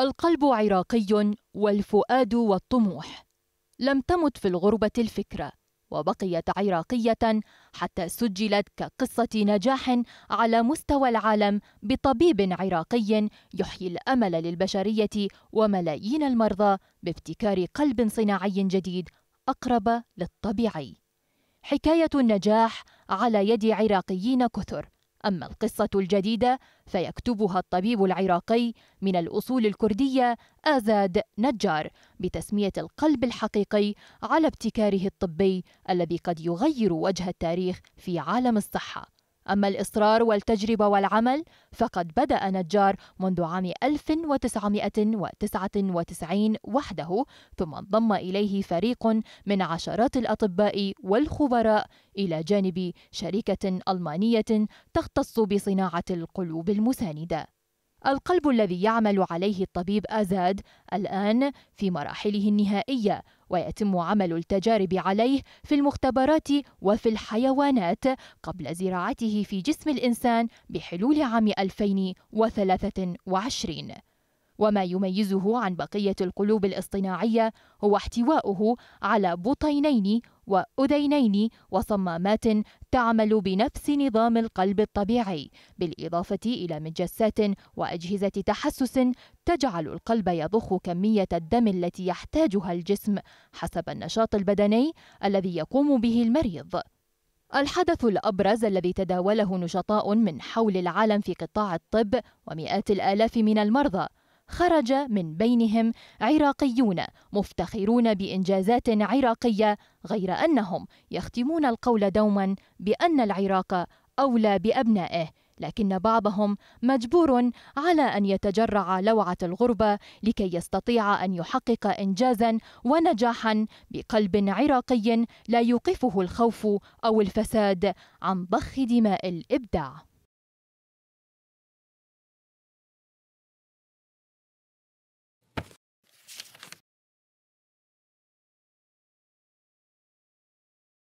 القلب عراقي والفؤاد والطموح لم تمت في الغربة الفكرة وبقيت عراقية حتى سجلت كقصة نجاح على مستوى العالم بطبيب عراقي يحيي الأمل للبشرية وملايين المرضى بابتكار قلب صناعي جديد أقرب للطبيعي. حكاية النجاح على يد عراقيين كثر أما القصة الجديدة فيكتبها الطبيب العراقي من الأصول الكردية آزاد نجار بتسمية القلب الحقيقي على ابتكاره الطبي الذي قد يغير وجه التاريخ في عالم الصحة أما الإصرار والتجربة والعمل فقد بدأ نجار منذ عام 1999 وحده ثم انضم إليه فريق من عشرات الأطباء والخبراء إلى جانب شركة ألمانية تختص بصناعة القلوب المساندة القلب الذي يعمل عليه الطبيب أزاد الآن في مراحله النهائية ويتم عمل التجارب عليه في المختبرات وفي الحيوانات قبل زراعته في جسم الإنسان بحلول عام 2023 وما يميزه عن بقية القلوب الاصطناعية هو احتواؤه على بطينين وأذينين وصمامات تعمل بنفس نظام القلب الطبيعي بالإضافة إلى مجسات وأجهزة تحسس تجعل القلب يضخ كمية الدم التي يحتاجها الجسم حسب النشاط البدني الذي يقوم به المريض الحدث الأبرز الذي تداوله نشطاء من حول العالم في قطاع الطب ومئات الآلاف من المرضى خرج من بينهم عراقيون مفتخرون بانجازات عراقيه غير انهم يختمون القول دوما بان العراق اولى بابنائه لكن بعضهم مجبور على ان يتجرع لوعه الغربه لكي يستطيع ان يحقق انجازا ونجاحا بقلب عراقي لا يوقفه الخوف او الفساد عن ضخ دماء الابداع